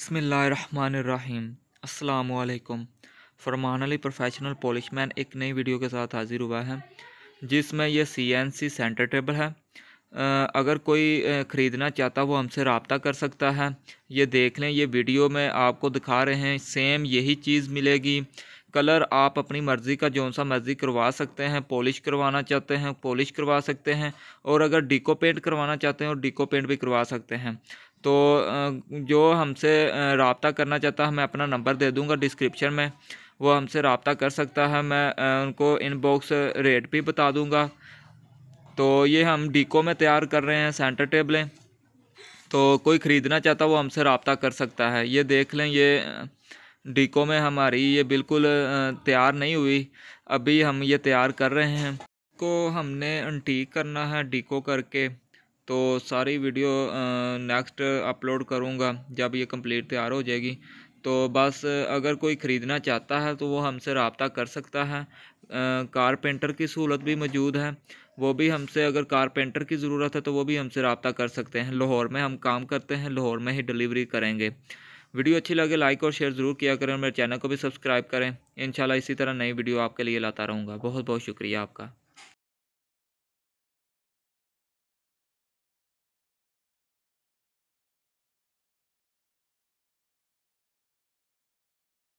बसमीम् अल्लाम फरमान अली प्रोफेशनल पॉलिशमैन एक नई वीडियो के साथ हाज़िर हुआ है जिसमें यह C N C centre table है अगर कोई ख़रीदना चाहता वो हमसे रबता कर सकता है ये देख लें ये वीडियो में आपको दिखा रहे हैं सेम यही चीज़ मिलेगी कलर आप अपनी मर्ज़ी का जौन सा मर्ज़ी करवा सकते हैं पॉलिश करवाना चाहते हैं पॉलिश करवा सकते हैं और अगर डिको पेंट करवाना चाहते हैं और डिको पेंट भी करवा सकते हैं तो जो हमसे रबता करना चाहता है मैं अपना नंबर दे दूँगा डिस्क्रिप्शन में वो हमसे रबता कर सकता है मैं उनको इनबॉक्स रेट भी बता दूँगा तो ये हम डीको में तैयार कर रहे हैं सेंटर टेबलें तो कोई ख़रीदना चाहता वो हमसे रबता कर सकता है ये देख लें ये डीको में हमारी ये बिल्कुल तैयार नहीं हुई अभी हम ये तैयार कर रहे हैं को हमने अंटीक करना है डीको करके तो सारी वीडियो नेक्स्ट अपलोड करूँगा जब ये कंप्लीट तैयार हो जाएगी तो बस अगर कोई ख़रीदना चाहता है तो वो हमसे रबता कर सकता है कारपेंटर की सहूलत भी मौजूद है वो भी हमसे अगर कारपेंटर की ज़रूरत है तो वो भी हमसे रबता कर सकते हैं लाहौर में हम काम करते हैं लाहौर में ही डिलीवरी करेंगे वीडियो अच्छी लगे लाइक और शेयर ज़रूर किया करें मेरे चैनल को भी सब्सक्राइब करें इन इसी तरह नई वीडियो आपके लिए लाता रहूँगा बहुत बहुत शुक्रिया आपका